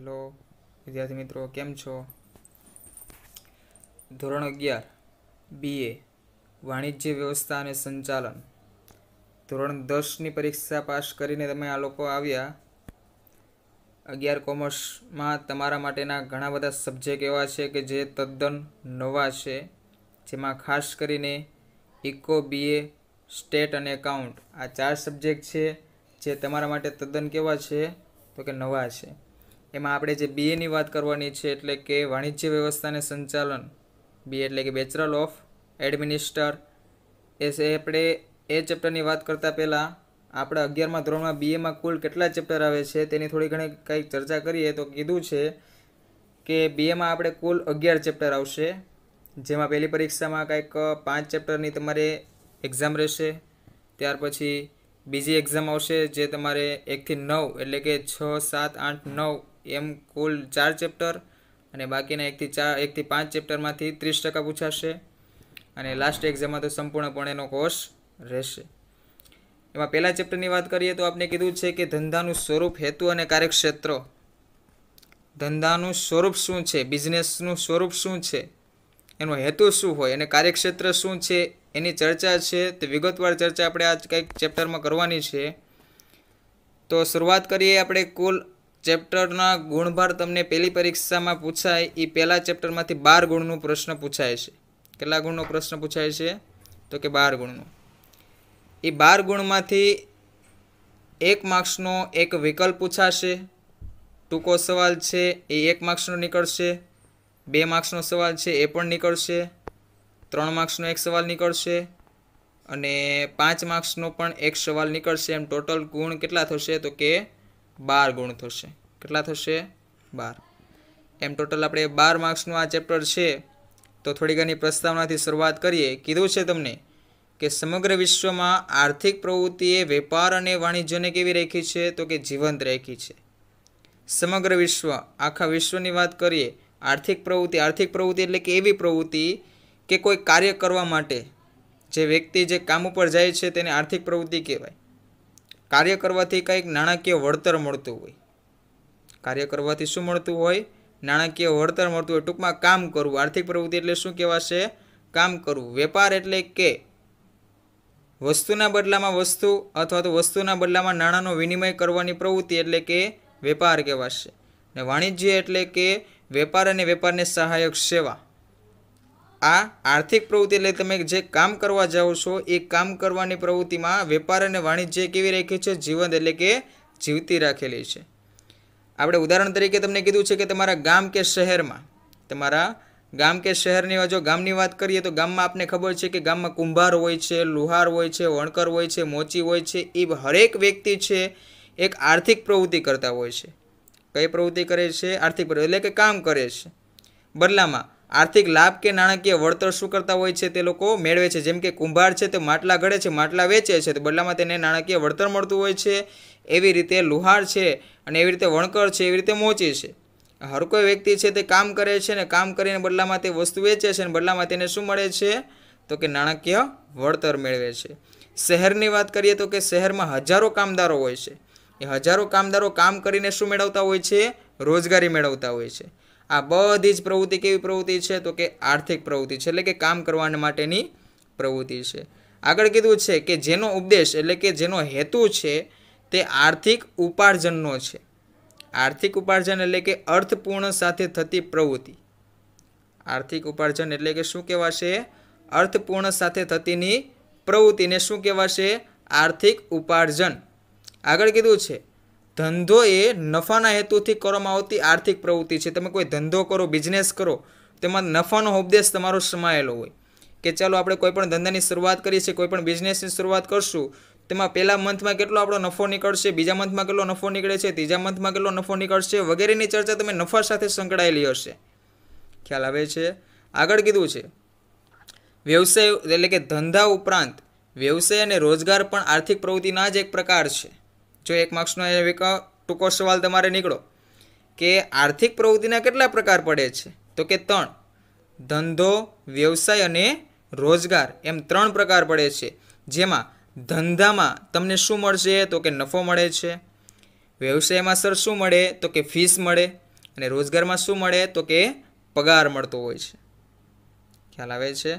hello વિદ્યાર્થી મિત્રો કેમ છો ધોરણ અગિયાર બી એ વાણિજ્ય વ્યવસ્થા અને સંચાલન ધોરણ દસની પરીક્ષા પાસ કરીને તમે આ લોકો આવ્યા અગિયાર કોમર્સમાં તમારા માટેના ઘણા બધા સબ્જેક્ટ એવા છે કે જે તદ્દન નવા છે જેમાં ખાસ કરીને ઇકો બી એ સ્ટેટ અને એકાઉન્ટ આ ચાર સબ્જેક્ટ છે જે તમારા માટે તદ્દન કેવા છે તો કે નવા છે એમાં આપણે જે બીએની વાત કરવાની છે એટલે કે વાણિજ્ય વ્યવસ્થાને સંચાલન બી એટલે કે બેચરલ ઓફ એડમિનિસ્ટર એ આપણે એ ચેપ્ટરની વાત કરતાં પહેલાં આપણે અગિયારમાં ધોરણમાં બીએમાં કુલ કેટલા ચેપ્ટર આવે છે તેની થોડી ઘણી કંઈક ચર્ચા કરીએ તો કીધું છે કે બીએમાં આપણે કુલ અગિયાર ચેપ્ટર આવશે જેમાં પહેલી પરીક્ષામાં કંઈક પાંચ ચેપ્ટરની તમારે એક્ઝામ રહેશે ત્યાર પછી બીજી એક્ઝામ આવશે જે તમારે એકથી નવ એટલે કે છ સાત આઠ નવ એમ કુલ ચાર ચેપ્ટર અને બાકીના એકથી ચાર એકથી પાંચ ચેપ્ટરમાંથી ત્રીસ ટકા પૂછાશે અને લાસ્ટ એક્ઝામમાં તો સંપૂર્ણપણે એનો કોર્સ રહેશે એમાં પહેલા ચેપ્ટરની વાત કરીએ તો આપણે કીધું છે કે ધંધાનું સ્વરૂપ હેતુ અને કાર્યક્ષેત્ર ધંધાનું સ્વરૂપ શું છે બિઝનેસનું સ્વરૂપ શું છે એનો હેતુ શું હોય અને કાર્યક્ષેત્ર શું છે એની ચર્ચા છે તે વિગતવાર ચર્ચા આપણે આ કંઈક ચેપ્ટરમાં કરવાની છે તો શરૂઆત કરીએ આપણે કુલ ચેપ્ટરના ગુણભાર તમને પહેલી પરીક્ષામાં પૂછાય એ પહેલાં ચેપ્ટરમાંથી બાર ગુણનું પ્રશ્ન પૂછાય છે કેટલા ગુણનો પ્રશ્ન પૂછાય છે તો કે બાર ગુણનો એ બાર ગુણમાંથી એક માર્ક્સનો એક વિકલ્પ પૂછાશે ટૂંકો સવાલ છે એ એક માર્ક્સનો નીકળશે બે માર્ક્સનો સવાલ છે એ પણ નીકળશે ત્રણ માર્ક્સનો એક સવાલ નીકળશે અને પાંચ માર્ક્સનો પણ એક સવાલ નીકળશે એમ ટોટલ ગુણ કેટલા થશે તો કે બાર ગુણ થશે કેટલા થશે બાર એમ ટોટલ આપણે બાર માર્ક્સનું આ ચેપ્ટર છે તો થોડી ઘણી પ્રસ્તાવનાથી શરૂઆત કરીએ કીધું છે તમને કે સમગ્ર વિશ્વમાં આર્થિક પ્રવૃત્તિએ વેપાર અને વાણિજ્યને કેવી રેખી છે તો કે જીવંત રેખી છે સમગ્ર વિશ્વ આખા વિશ્વની વાત કરીએ આર્થિક પ્રવૃત્તિ આર્થિક પ્રવૃત્તિ એટલે કે એવી પ્રવૃત્તિ કે કોઈ કાર્ય કરવા માટે જે વ્યક્તિ જે કામ ઉપર જાય છે તેને આર્થિક પ્રવૃત્તિ કહેવાય કાર્ય કરવાથી કંઈક નાણાકીય વળતર મળતું હોય કાર્ય કરવાથી શું મળતું હોય નાણાકીય વળતર મળતું હોય ટૂંકમાં કામ કરવું આર્થિક પ્રવૃત્તિ એટલે શું કહેવાશે કામ કરવું વેપાર એટલે કે વસ્તુના બદલામાં વસ્તુ અથવા તો વસ્તુના બદલામાં નાણાંનો વિનિમય કરવાની પ્રવૃત્તિ એટલે કે વેપાર કહેવાશે ને વાણિજ્ય એટલે કે વેપાર અને વેપારને સહાયક સેવા આ આર્થિક પ્રવૃત્તિ એટલે તમે જે કામ કરવા જાઓ છો એ કામ કરવાની પ્રવૃત્તિમાં વેપાર અને વાણિજ્ય કેવી રાખી છે જીવંત એટલે કે જીવતી રાખેલી છે આપણે ઉદાહરણ તરીકે તમને કીધું છે કે તમારા ગામ કે શહેરમાં તમારા ગામ કે શહેરની જો ગામની વાત કરીએ તો ગામમાં આપને ખબર છે કે ગામમાં કુંભાર હોય છે લુહાર હોય છે વણકર હોય છે મોચી હોય છે એ હરેક વ્યક્તિ છે એક આર્થિક પ્રવૃત્તિ કરતા હોય છે કઈ પ્રવૃત્તિ કરે છે આર્થિક પ્રવૃત્તિ એટલે કે કામ કરે છે બદલામાં આર્થિક લાભ કે નાણાકીય વળતર શું કરતા હોય છે તે લોકો મેળવે છે જેમ કે કુંભાર છે તે માટલા ઘડે છે માટલા વેચે છે તો બદલામાં તેને નાણાકીય વળતર મળતું હોય છે એવી રીતે લુહાર છે અને એવી રીતે વણકર છે એવી રીતે મોચી છે હર કોઈ વ્યક્તિ છે તે કામ કરે છે ને કામ કરીને બદલામાં તે વસ્તુ વેચે છે અને બદલામાં તેને શું મળે છે તો કે નાણાકીય વળતર મેળવે છે શહેરની વાત કરીએ તો કે શહેરમાં હજારો કામદારો હોય છે એ હજારો કામદારો કામ કરીને શું મેળવતા હોય છે રોજગારી મેળવતા હોય છે આ બધી જ પ્રવૃત્તિ કેવી પ્રવૃત્તિ છે તો કે આર્થિક પ્રવૃત્તિ છે એટલે કે કામ કરવા માટેની પ્રવૃત્તિ છે આગળ કીધું છે કે જેનો ઉપદેશ એટલે કે જેનો હેતુ છે તે આર્થિક ઉપાર્જનનો છે આર્થિક ઉપાર્જન એટલે કે અર્થપૂર્ણ સાથે થતી પ્રવૃત્તિ આર્થિક ઉપાર્જન એટલે કે શું કહેવાશે અર્થપૂર્ણ સાથે થતીની પ્રવૃત્તિને શું કહેવાશે આર્થિક ઉપાર્જન આગળ કીધું છે ધંધો એ નફાના હેતુથી કરવામાં આવતી આર્થિક પ્રવૃત્તિ છે તમે કોઈ ધંધો કરો બિઝનેસ કરો તેમાં નફાનો ઉપદેશ તમારો સમાયેલો હોય કે ચાલો આપણે કોઈ પણ ધંધાની શરૂઆત કરીએ છીએ કોઈ પણ બિઝનેસની શરૂઆત કરશું તેમાં પહેલા મંથમાં કેટલો આપણો નફો નીકળશે બીજા મંથમાં કેટલો નફો નીકળે છે ત્રીજા મંથમાં કેટલો નફો નીકળશે વગેરેની ચર્ચા તમે નફા સાથે સંકળાયેલી હશે ખ્યાલ આવે છે આગળ કીધું છે વ્યવસાય એટલે કે ધંધા ઉપરાંત વ્યવસાય અને રોજગાર પણ આર્થિક પ્રવૃત્તિના જ એક પ્રકાર છે જો એક માર્ક્સનો એક ટૂંકો સવાલ તમારે નીકળો કે આર્થિક પ્રવૃત્તિના કેટલા પ્રકાર પડે છે તો કે ત્રણ ધંધો વ્યવસાય અને રોજગાર એમ ત્રણ પ્રકાર પડે છે જેમાં ધંધામાં તમને શું મળશે તો કે નફો મળે છે વ્યવસાયમાં સર શું મળે તો કે ફીસ મળે અને રોજગારમાં શું મળે તો કે પગાર મળતો હોય છે ખ્યાલ આવે છે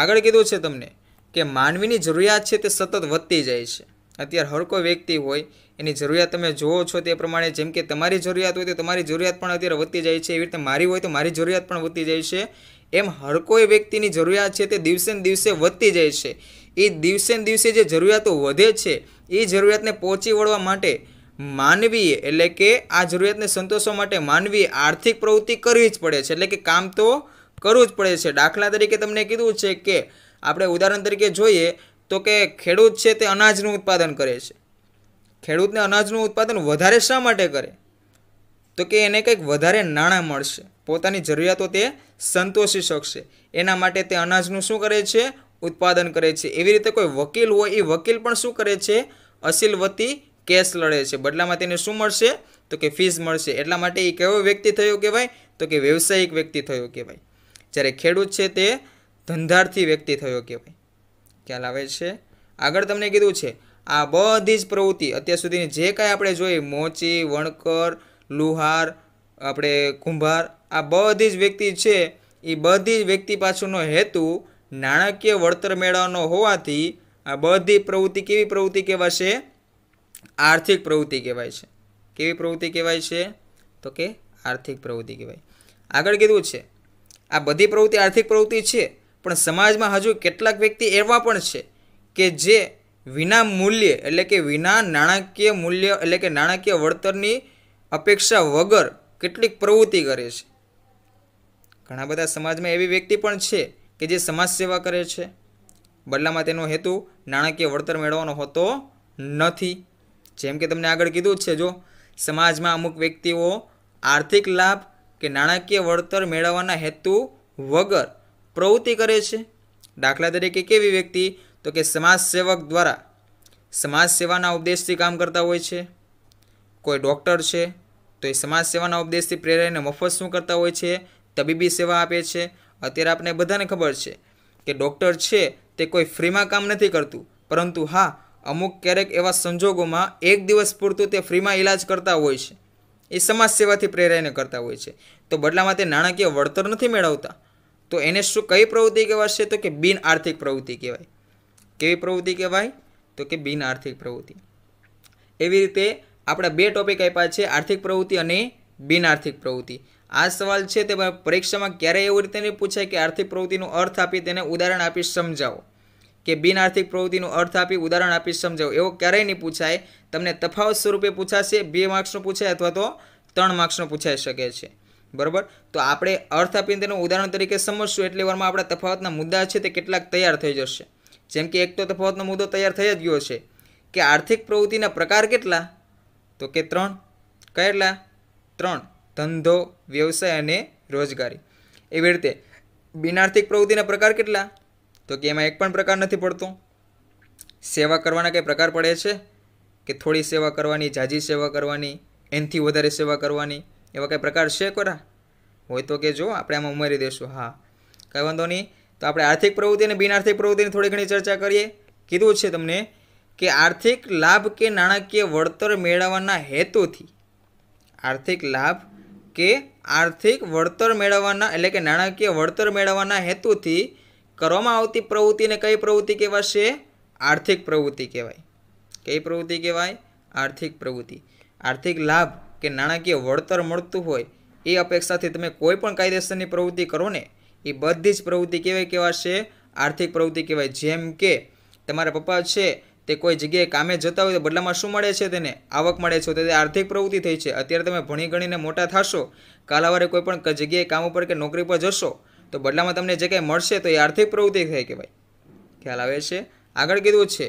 આગળ કીધું છે તમને કે માનવીની જરૂરિયાત છે તે સતત વધતી જાય છે અત્યારે હર કોઈ વ્યક્તિ હોય એની જરૂરિયાત તમે જુઓ છો તે પ્રમાણે જેમ કે તમારી જરૂરિયાત હોય તો તમારી જરૂરિયાત પણ અત્યારે વધતી જાય છે એવી રીતે મારી હોય તો મારી જરૂરિયાત પણ વધતી જાય છે એમ હર કોઈ વ્યક્તિની જરૂરિયાત છે તે દિવસે ને દિવસે વધતી જાય છે એ દિવસે ને દિવસે જે જરૂરિયાતો વધે છે એ જરૂરિયાતને પહોંચી વળવા માટે માનવીએ એટલે કે આ જરૂરિયાતને સંતોષવા માટે માનવીએ આર્થિક પ્રવૃત્તિ કરવી જ પડે છે એટલે કે કામ તો કરવું જ પડે છે દાખલા તરીકે તમને કીધું છે કે આપણે ઉદાહરણ તરીકે જોઈએ તો કે ખેડૂત છે તે અનાજનું ઉત્પાદન કરે છે ખેડૂતને અનાજનું ઉત્પાદન વધારે શા માટે કરે તો કે એને કંઈક વધારે નાણાં મળશે પોતાની જરૂરિયાતો તે સંતોષી શકશે એના માટે તે અનાજનું શું કરે છે ઉત્પાદન કરે છે એવી રીતે કોઈ વકીલ હોય એ વકીલ પણ શું કરે છે અસીલ વતી કેસ લડે છે બદલામાં તેને શું મળશે તો કે ફીસ મળશે એટલા માટે એ કેવો વ્યક્તિ થયો કહેવાય તો કે વ્યવસાયિક વ્યક્તિ થયો કહેવાય જ્યારે ખેડૂત છે તે ધંધાર્થી વ્યક્તિ થયો કહેવાય ખ્યાલ આવે છે આગળ તમને કીધું છે આ બધી જ પ્રવૃત્તિ અત્યાર સુધીની જે કાંઈ આપણે જોઈ મોચી વણકર લુહાર આપણે કુંભાર આ બધી જ વ્યક્તિ છે એ બધી જ વ્યક્તિ પાછળનો હેતુ નાણાકીય વળતર મેળવવાનો હોવાથી આ બધી પ્રવૃત્તિ કેવી પ્રવૃત્તિ કહેવાશે આર્થિક પ્રવૃત્તિ કહેવાય છે કેવી પ્રવૃત્તિ કહેવાય છે તો કે આર્થિક પ્રવૃત્તિ કહેવાય આગળ કીધું છે આ બધી પ્રવૃત્તિ આર્થિક પ્રવૃત્તિ છે પણ સમાજમાં હજુ કેટલાક વ્યક્તિ એવા પણ છે કે જે વિના મૂલ્યે એટલે કે વિના નાણાકીય મૂલ્ય એટલે કે નાણાકીય વળતરની અપેક્ષા વગર કેટલીક પ્રવૃત્તિ કરે છે ઘણા બધા સમાજમાં એવી વ્યક્તિ પણ છે કે જે સમાજ સેવા કરે છે બદલામાં તેનો હેતુ નાણાકીય વળતર મેળવવાનો હોતો નથી જેમ કે તમને આગળ કીધું છે જો સમાજમાં અમુક વ્યક્તિઓ આર્થિક લાભ કે નાણાકીય વળતર મેળવવાના હેતુ વગર પ્રવૃત્તિ કરે છે દાખલા તરીકે કેવી વ્યક્તિ તો કે સમાજસેવક દ્વારા સમાજ સેવાના ઉપદેશથી કામ કરતા હોય છે કોઈ ડૉક્ટર છે તો એ સમાજ સેવાના ઉપદેશથી પ્રેરાઈને મફત શું કરતા હોય છે તબીબી સેવા આપે છે અત્યારે આપણે બધાને ખબર છે કે ડૉક્ટર છે તે કોઈ ફ્રીમાં કામ નથી કરતું પરંતુ હા અમુક ક્યારેક એવા સંજોગોમાં એક દિવસ પૂરતું તે ફ્રીમાં ઇલાજ કરતા હોય છે એ સમાજ સેવાથી પ્રેરાઈને કરતા હોય છે તો બદલામાં તે નાણાકીય વળતર નથી મેળવતા તો એને શું કઈ પ્રવૃત્તિ કહેવાશે તો કે બિન આર્થિક પ્રવૃત્તિ કહેવાય કેવી પ્રવૃત્તિ કહેવાય તો કે બિન આર્થિક પ્રવૃત્તિ એવી રીતે આપણા બે ટોપિક આપ્યા છે આર્થિક પ્રવૃત્તિ અને બિન આર્થિક પ્રવૃત્તિ આ સવાલ છે તે પરીક્ષામાં ક્યારે એવી રીતે નહીં પૂછાય કે આર્થિક પ્રવૃત્તિનો અર્થ આપી તેને ઉદાહરણ આપી સમજાવો કે બિન આર્થિક પ્રવૃત્તિનો અર્થ આપી ઉદાહરણ આપી સમજાવો એવો ક્યારેય નહીં પૂછાય તમને તફાવત સ્વરૂપે પૂછાશે બે માર્ક્સનો પૂછાય અથવા તો ત્રણ માર્ક્સનો પૂછાઈ શકે છે બરાબર તો આપણે અર્થ આપીને તેનું ઉદાહરણ તરીકે સમજશું એટલે વારમાં આપણા તફાવતના મુદ્દા છે તે કેટલાક તૈયાર થઈ જશે જેમ કે એક તો તફાવતનો મુદ્દો તૈયાર થઈ જ ગયો છે કે આર્થિક પ્રવૃત્તિના પ્રકાર કેટલા તો કે ત્રણ કેટલા ત્રણ ધંધો વ્યવસાય અને રોજગારી એવી રીતે બિનઆર્થિક પ્રવૃત્તિના પ્રકાર કેટલા તો કે એમાં એક પણ પ્રકાર નથી પડતો સેવા કરવાના કંઈ પ્રકાર પડે છે કે થોડી સેવા કરવાની જાજી સેવા કરવાની એનથી વધારે સેવા કરવાની એવા કંઈ પ્રકાર છે ખરા હોય તો કે જો આપણે આમાં ઉમેરી દઈશું હા કંઈ વાંધો નહીં તો આપણે આર્થિક પ્રવૃત્તિ અને બિન આર્થિક પ્રવૃત્તિની થોડી ઘણી ચર્ચા કરીએ કીધું છે તમને કે આર્થિક લાભ કે નાણાકીય વળતર મેળવવાના હેતુથી આર્થિક લાભ કે આર્થિક વળતર મેળવવાના એટલે કે નાણાકીય વળતર મેળવવાના હેતુથી કરવામાં આવતી પ્રવૃત્તિને કઈ પ્રવૃત્તિ કહેવાશે આર્થિક પ્રવૃત્તિ કહેવાય કઈ પ્રવૃત્તિ કહેવાય આર્થિક પ્રવૃત્તિ આર્થિક લાભ કે નાણાકીય વળતર મળતું હોય એ અપેક્ષાથી તમે કોઈ પણ કાયદેસરની પ્રવૃત્તિ કરો ને એ બધી જ પ્રવૃત્તિ કહેવાય કહેવાશે આર્થિક પ્રવૃત્તિ કહેવાય જેમ કે તમારા પપ્પા છે તે કોઈ જગ્યાએ કામે જતા હોય તો બદલામાં શું મળે છે તેને આવક મળે છે તો તે આર્થિક પ્રવૃત્તિ થઈ છે અત્યારે તમે ભણી ગણીને મોટા થશો કાલાવારે કોઈ પણ જગ્યાએ કામ ઉપર કે નોકરી પર જશો તો બદલામાં તમને જે કંઈ મળશે તો એ આર્થિક પ્રવૃત્તિ થઈ કહેવાય ખ્યાલ આવે છે આગળ કીધું છે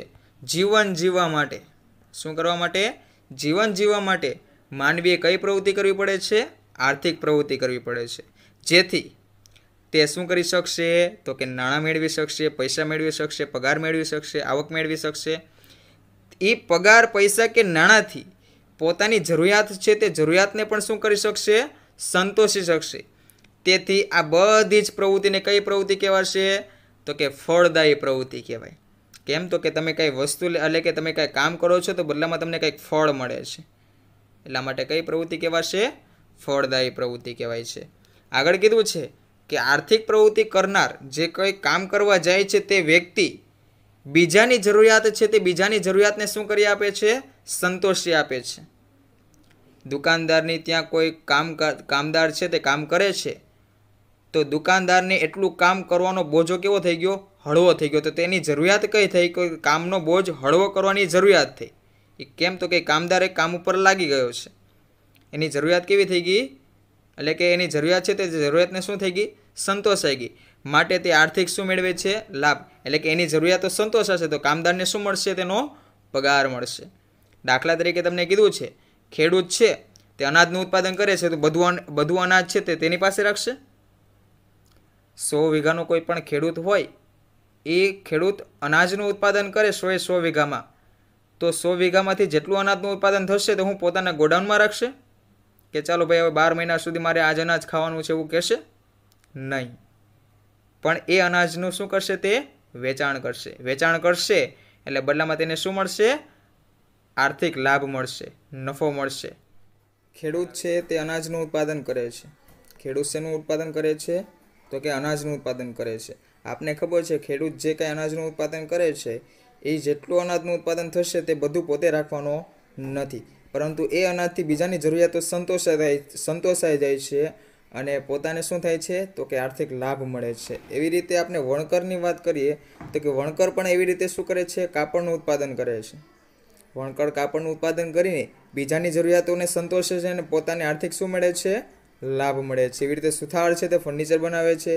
જીવન જીવવા માટે શું કરવા માટે જીવન જીવવા માટે માનવીએ કઈ પ્રવૃત્તિ કરવી પડે છે આર્થિક પ્રવૃત્તિ કરવી પડે છે જેથી તે શું કરી શકશે તો કે નાણાં મેળવી શકશે પૈસા મેળવી શકશે પગાર મેળવી શકશે આવક મેળવી શકશે એ પગાર પૈસા કે નાણાંથી પોતાની જરૂરિયાત છે તે જરૂરિયાતને પણ શું કરી શકશે સંતોષી શકશે તેથી આ બધી જ પ્રવૃત્તિને કઈ પ્રવૃત્તિ કહેવાશે તો કે ફળદાયી પ્રવૃત્તિ કહેવાય કેમ તો કે તમે કાંઈ વસ્તુ એટલે કે તમે કાંઈ કામ કરો છો તો બદલામાં તમને કંઈક ફળ મળે છે એટલા માટે કઈ પ્રવૃત્તિ કહેવાશે ફળદાયી પ્રવૃત્તિ કહેવાય છે આગળ કીધું છે કે આર્થિક પ્રવૃત્તિ કરનાર જે કંઈ કામ કરવા જાય છે તે વ્યક્તિ બીજાની જરૂરિયાત છે તે બીજાની જરૂરિયાતને શું કરી આપે છે સંતોષી આપે છે દુકાનદારની ત્યાં કોઈ કામ કામદાર છે તે કામ કરે છે તો દુકાનદારને એટલું કામ કરવાનો બોજો કેવો થઈ ગયો હળવો થઈ ગયો તો તેની જરૂરિયાત કઈ થઈ કોઈ કામનો બોજ હળવો કરવાની જરૂરિયાત થઈ કે કેમ તો કે કામદાર એક કામ ઉપર લાગી ગયો છે એની જરૂરિયાત કેવી થઈ ગઈ એટલે કે એની જરૂરિયાત છે તે જરૂરિયાતને શું થઈ ગઈ સંતોષાઈ ગઈ માટે તે આર્થિક શું મેળવે છે લાભ એટલે કે એની જરૂરિયાતો સંતોષાશે તો કામદારને શું મળશે તેનો પગાર મળશે દાખલા તરીકે તમને કીધું છે ખેડૂત છે તે અનાજનું ઉત્પાદન કરે છે તો બધું બધું અનાજ છે તે તેની પાસે રાખશે સો વીઘાનો કોઈ પણ ખેડૂત હોય એ ખેડૂત અનાજનું ઉત્પાદન કરે સોએ સો વીઘામાં તો સો વીઘામાંથી જેટલું અનાજનું ઉત્પાદન થશે તો હું પોતાના ગોડાઉનમાં રાખશે કે ચાલો ભાઈ હવે બાર મહિના સુધી મારે આજ અનાજ ખાવાનું છે એવું કહેશે નહીં પણ એ અનાજનું શું કરશે તે વેચાણ કરશે વેચાણ કરશે એટલે બદલામાં તેને શું મળશે આર્થિક લાભ મળશે નફો મળશે ખેડૂત છે તે અનાજનું ઉત્પાદન કરે છે ખેડૂત શેનું ઉત્પાદન કરે છે તો કે અનાજનું ઉત્પાદન કરે છે આપને ખબર છે ખેડૂત જે કાંઈ અનાજનું ઉત્પાદન કરે છે એ જેટલું અનાજનું ઉત્પાદન થશે તે બધું પોતે રાખવાનો નથી પરંતુ એ અનાજથી બીજાની જરૂરિયાતો સંતોષાય સંતોષાઈ જાય છે અને પોતાને શું થાય છે તો કે આર્થિક લાભ મળે છે એવી રીતે આપણે વણકરની વાત કરીએ તો કે વણકર પણ એવી રીતે શું કરે છે કાપડનું ઉત્પાદન કરે છે વણકર કાપડનું ઉત્પાદન કરીને બીજાની જરૂરિયાતોને સંતોષે છે અને પોતાને આર્થિક શું મળે છે લાભ મળે છે એવી રીતે સુથાર છે તે ફર્નિચર બનાવે છે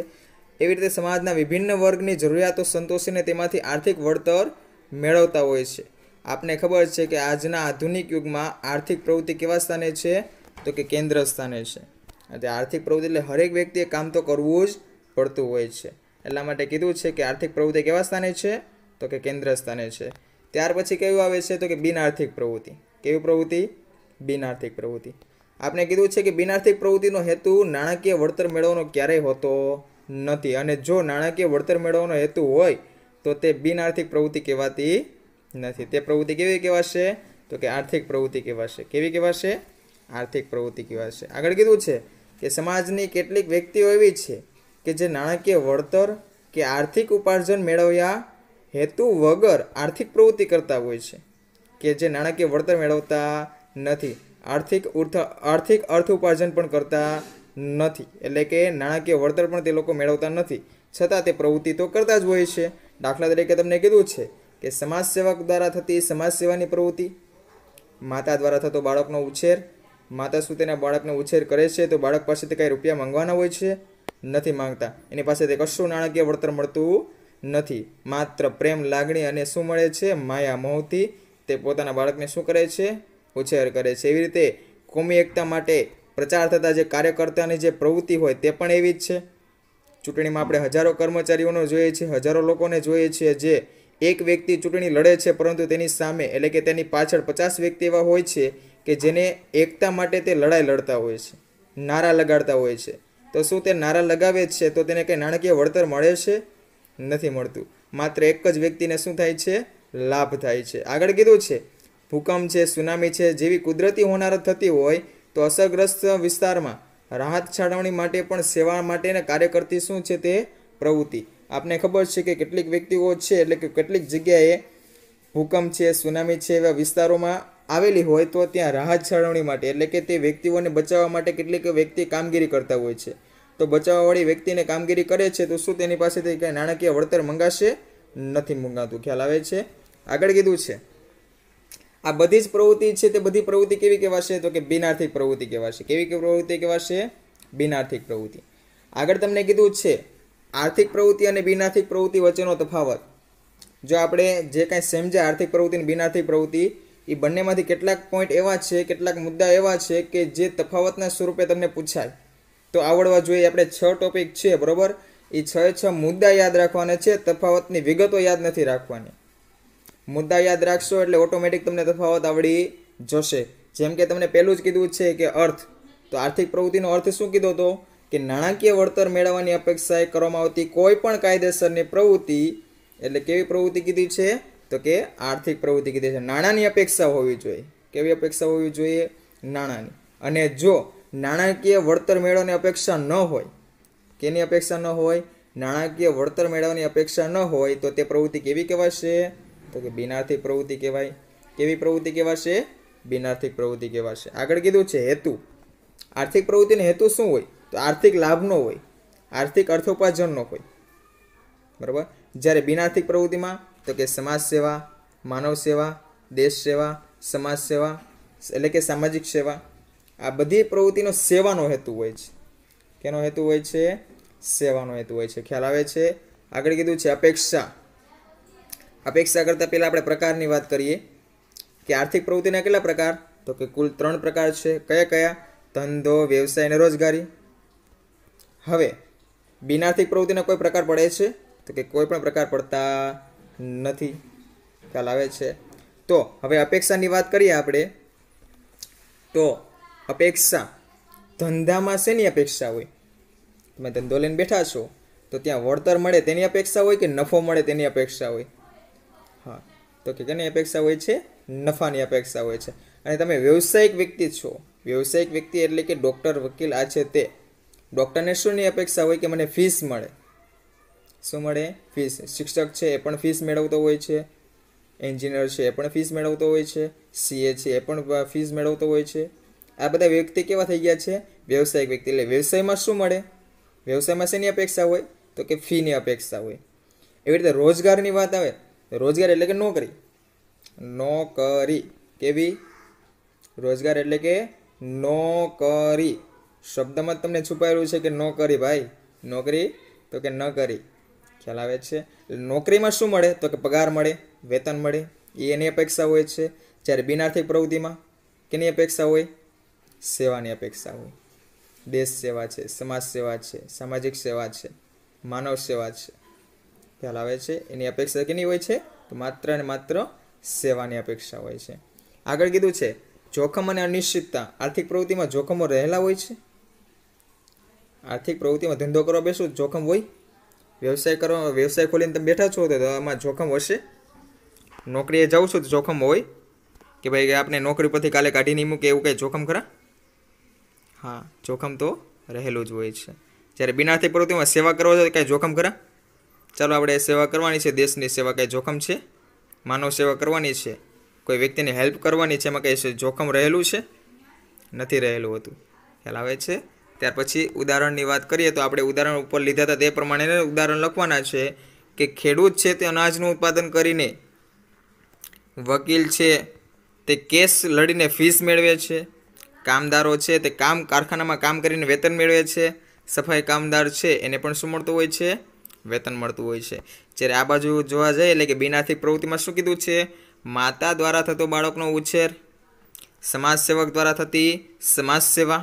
એવી રીતે સમાજના વિભિન્ન વર્ગની જરૂરિયાતો સંતોષીને તેમાંથી આર્થિક વળતર મેળવતા હોય છે આપને ખબર છે કે આજના આધુનિક યુગમાં આર્થિક પ્રવૃત્તિ કેવા સ્થાને છે તો કે કેન્દ્ર સ્થાને છે એટલે આર્થિક પ્રવૃત્તિ એટલે હરેક વ્યક્તિએ કામ તો કરવું જ પડતું હોય છે એટલા માટે કીધું છે કે આર્થિક પ્રવૃત્તિ કેવા સ્થાને છે તો કે કેન્દ્ર સ્થાને છે ત્યાર પછી કયું આવે છે તો કે બિનઆર્થિક પ્રવૃત્તિ કેવી પ્રવૃત્તિ બિનઆર્થિક પ્રવૃત્તિ આપણે કીધું છે કે બિનઆર્થિક પ્રવૃત્તિનો હેતુ નાણાકીય વળતર મેળવવાનો ક્યારેય હોતો નથી અને જો નાણાકીય વળતર મેળવવાનો હેતુ હોય તો તે બિન આર્થિક પ્રવૃત્તિ કહેવાતી નથી તે પ્રવૃત્તિ કેવી કહેવાશે તો કે આર્થિક પ્રવૃત્તિ કહેવાશે કેવી કહેવાશે આર્થિક પ્રવૃત્તિ કહેવાશે આગળ કીધું છે કે સમાજની કેટલીક વ્યક્તિઓ એવી છે કે જે નાણાકીય વળતર કે આર્થિક ઉપાર્જન મેળવ્યા હેતુ વગર આર્થિક પ્રવૃત્તિ કરતા હોય છે કે જે નાણાકીય વળતર મેળવતા નથી આર્થિક ઉર્થ આર્થિક અર્થ ઉપાર્જન પણ કરતા નથી એટલે કે નાણાકીય વળતર પણ તે લોકો મેળવતા નથી છતાં તે પ્રવૃત્તિ તો કરતા જ હોય છે દાખલા તરીકે તમને કીધું છે કે સમાજ સેવક દ્વારા થતી સમાજ સેવાની પ્રવૃત્તિ માતા દ્વારા થતો બાળકનો ઉછેર માતા શું તેના બાળકનો ઉછેર કરે છે તો બાળક પાસેથી કંઈ રૂપિયા માંગવાના હોય છે નથી માંગતા એની પાસેથી કશું નાણાકીય વળતર મળતું નથી માત્ર પ્રેમ લાગણી અને શું મળે છે માયા મોહથી તે પોતાના બાળકને શું કરે છે ઉછેર કરે છે એવી રીતે કોમી એકતા માટે પ્રચાર થતા જે કાર્યકર્તાની જે પ્રવૃત્તિ હોય તે પણ એવી જ છે ચૂંટણીમાં આપણે હજારો કર્મચારીઓનો જોઈએ છીએ હજારો લોકોને જોઈએ છીએ જે એક વ્યક્તિ ચૂંટણી લડે છે પરંતુ તેની સામે એટલે કે તેની પાછળ પચાસ વ્યક્તિ એવા હોય છે કે જેને એકતા માટે તે લડાઈ લડતા હોય છે નારા લગાડતા હોય છે તો શું તે નારા લગાવે છે તો તેને કંઈ નાણાકીય વળતર મળે છે નથી મળતું માત્ર એક જ વ્યક્તિને શું થાય છે લાભ થાય છે આગળ કીધું છે ભૂકંપ છે સુનામી છે જેવી કુદરતી હોનારત થતી હોય તો અસરગ્રસ્ત વિસ્તારમાં રાહત જાળવણી માટે પણ સેવા માટેને કાર્ય કરતી શું છે તે પ્રવૃત્તિ આપને ખબર છે કે કેટલીક વ્યક્તિઓ છે એટલે કે કેટલીક જગ્યાએ ભૂકંપ છે સુનામી છે એવા વિસ્તારોમાં આવેલી હોય તો ત્યાં રાહત જાળવણી માટે એટલે કે તે વ્યક્તિઓને બચાવવા માટે કેટલીક વ્યક્તિ કામગીરી કરતા હોય છે તો બચાવવાવાળી વ્યક્તિને કામગીરી કરે છે તો શું તેની પાસેથી કંઈ નાણાકીય વળતર મંગાશે નથી મંગાતું ખ્યાલ આવે છે આગળ કીધું છે આ બધી જ પ્રવૃત્તિ છે તે બધી પ્રવૃત્તિ કેવી કહેવાશે તો કે બિનાર્થિક પ્રવૃત્તિ કહેવાશે કેવી પ્રવૃત્તિ કહેવાશે બિનાર્થિક પ્રવૃત્તિ આગળ તમને કીધું છે આર્થિક પ્રવૃત્તિ અને બિનાર્થિક પ્રવૃત્તિ વચ્ચેનો તફાવત જો આપણે જે કાંઈ સમજ્યા આર્થિક પ્રવૃત્તિ અને બિનાર્થિક પ્રવૃત્તિ એ બંનેમાંથી કેટલાક પોઈન્ટ એવા છે કેટલાક મુદ્દા એવા છે કે જે તફાવતના સ્વરૂપે તમને પૂછાય તો આવડવા જોઈએ આપણે છ ટોપિક છે બરાબર એ છ છ મુદ્દા યાદ રાખવાના છે તફાવતની વિગતો યાદ નથી રાખવાની મુદ્દા યાદ રાખશો એટલે ઓટોમેટિક તમને તફાવત આવડી જશે જેમ કે તમને પહેલું જ કીધું છે કે અર્થ તો આર્થિક પ્રવૃત્તિનો અર્થ શું કીધો હતો કે નાણાકીય વળતર મેળવવાની અપેક્ષાએ કરવામાં આવતી કોઈ પણ કાયદેસરની પ્રવૃત્તિ એટલે કેવી પ્રવૃત્તિ કીધી છે તો કે આર્થિક પ્રવૃત્તિ કીધી છે નાણાંની અપેક્ષા હોવી જોઈએ કેવી અપેક્ષા હોવી જોઈએ નાણાંની અને જો નાણાકીય વળતર મેળવવાની અપેક્ષા ન હોય કેની અપેક્ષા ન હોય નાણાકીય વળતર મેળવવાની અપેક્ષા ન હોય તો તે પ્રવૃત્તિ કેવી કહેવાશે તો કે બિનાર્થિક પ્રવૃત્તિ કહેવાય કેવી પ્રવૃત્તિ કહેવાશે બિનાર્થિક પ્રવૃત્તિ કહેવાશે આગળ કીધું છે હેતુ આર્થિક પ્રવૃત્તિનો હેતુ શું હોય તો આર્થિક લાભનો હોય આર્થિક અર્થોપાર્જનનો હોય બરાબર જ્યારે બિનાર્થિક પ્રવૃત્તિમાં તો કે સમાજ સેવા માનવ સેવા દેશ સેવા સમાજ સેવા એટલે કે સામાજિક સેવા આ બધી પ્રવૃત્તિનો સેવાનો હેતુ હોય છે કેનો હેતુ હોય છે સેવાનો હેતુ હોય છે ખ્યાલ આવે છે આગળ કીધું છે અપેક્ષા અપેક્ષા કરતાં પહેલાં આપણે પ્રકારની વાત કરીએ કે આર્થિક પ્રવૃત્તિના કેટલા પ્રકાર તો કે કુલ ત્રણ પ્રકાર છે કયા કયા ધંધો વ્યવસાય અને રોજગારી હવે બિનાર્થિક પ્રવૃત્તિના કોઈ પ્રકાર પડે છે તો કે કોઈ પણ પ્રકાર પડતા નથી ખ્યાલ આવે છે તો હવે અપેક્ષાની વાત કરીએ આપણે તો અપેક્ષા ધંધામાં શેની અપેક્ષા હોય તમે ધંધો લઈને બેઠા છો તો ત્યાં વળતર મળે તેની અપેક્ષા હોય કે નફો મળે તેની અપેક્ષા હોય તો કે કેની અપેક્ષા હોય છે નફાની અપેક્ષા હોય છે અને તમે વ્યવસાયિક વ્યક્તિ છો વ્યવસાયિક વ્યક્તિ એટલે કે ડૉક્ટર વકીલ આ છે તે ડૉક્ટરને શુંની અપેક્ષા હોય કે મને ફીસ મળે શું મળે ફીસ શિક્ષક છે એ પણ ફીસ મેળવતો હોય છે એન્જિનિયર છે એ પણ ફીસ મેળવતો હોય છે સીએ છે એ પણ ફીસ મેળવતો હોય છે આ બધા વ્યક્તિ કેવા થઈ ગયા છે વ્યવસાયિક વ્યક્તિ એટલે વ્યવસાયમાં શું મળે વ્યવસાયમાં શેની અપેક્ષા હોય તો કે ફીની અપેક્ષા હોય એવી રીતે રોજગારની વાત આવે રોજગાર એટલે કે નોકરી નોકરી કેવી રોજગાર એટલે કે નોકરી શબ્દમાં તમને છુપાયેલું છે કે નોકરી ભાઈ નોકરી તો કે ન કરી ખ્યાલ આવે છે નોકરીમાં શું મળે તો કે પગાર મળે વેતન મળે એ એની અપેક્ષા હોય છે જ્યારે બિનાર્થિક પ્રવૃત્તિમાં કેની અપેક્ષા હોય સેવાની અપેક્ષા હોય દેશ સેવા છે સમાજ સેવા છે સામાજિક સેવા છે માનવ સેવા છે ખ્યાલ આવે છે એની અપેક્ષા કેની હોય છે તો માત્ર અને માત્ર સેવાની અપેક્ષા હોય છે આગળ કીધું છે જોખમ અને અનિશ્ચિતતા આર્થિક પ્રવૃત્તિમાં જોખમો રહેલા હોય છે આર્થિક પ્રવૃત્તિમાં ધંધો કરવા બેસો જોખમ હોય વ્યવસાય કરો વ્યવસાય ખોલીને તમે બેઠા છો તો આમાં જોખમ હશે નોકરીએ જાઉં છું તો જોખમ હોય કે ભાઈ આપણે નોકરી પરથી કાલે કાઢી નહીં મૂકે એવું કંઈ જોખમ ખરા હા જોખમ તો રહેલું જ હોય છે જ્યારે બિના આર્થિક પ્રવૃત્તિમાં સેવા કરવા તો કાંઈ જોખમ ખરા ચાલો આપણે સેવા કરવાની છે દેશની સેવા કંઈ જોખમ છે માનવ સેવા કરવાની છે કોઈ વ્યક્તિને હેલ્પ કરવાની છે એમાં કંઈ જોખમ રહેલું છે નથી રહેલું હતું ખ્યાલ આવે છે ત્યાર પછી ઉદાહરણની વાત કરીએ તો આપણે ઉદાહરણ ઉપર લીધા હતા તે પ્રમાણે ઉદાહરણ લખવાના છે કે ખેડૂત છે તે અનાજનું ઉત્પાદન કરીને વકીલ છે તે કેસ લડીને ફીસ મેળવે છે કામદારો છે તે કામ કારખાનામાં કામ કરીને વેતન મેળવે છે સફાઈ કામદાર છે એને પણ શું મળતું હોય છે વેતન મળતું હોય છે જ્યારે આ બાજુ જોવા જઈએ એટલે કે બિન આર્થિક પ્રવૃત્તિમાં શું કીધું છે માતા દ્વારા થતો બાળકનો ઉછેર સમાજસેવક દ્વારા થતી સમાજ સેવા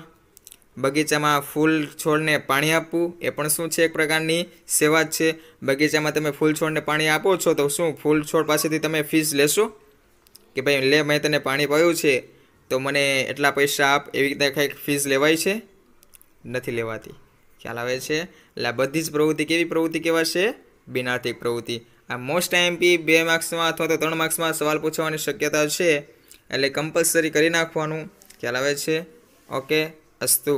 બગીચામાં ફૂલ છોડને પાણી આપવું એ પણ શું છે એક પ્રકારની સેવા જ છે બગીચામાં તમે ફૂલ છોડને પાણી આપો છો તો શું ફૂલ છોડ પાસેથી તમે ફીસ લેશો કે ભાઈ લે મેં તને પાણી પાયું છે તો મને એટલા પૈસા આપ એવી રીતે કંઈક ફીસ લેવાય છે નથી લેવાતી ખ્યાલ આવે છે એટલે આ બધી જ પ્રવૃત્તિ કેવી પ્રવૃત્તિ કહેવાશે બિનાર્થિક પ્રવૃત્તિ આ મોસ્ટ આઈએમપી બે માર્ક્સમાં અથવા તો ત્રણ માર્ક્સમાં સવાલ પૂછવાની શક્યતા છે એટલે કમ્પલસરી કરી નાખવાનું ખ્યાલ આવે છે ઓકે અસ્તુ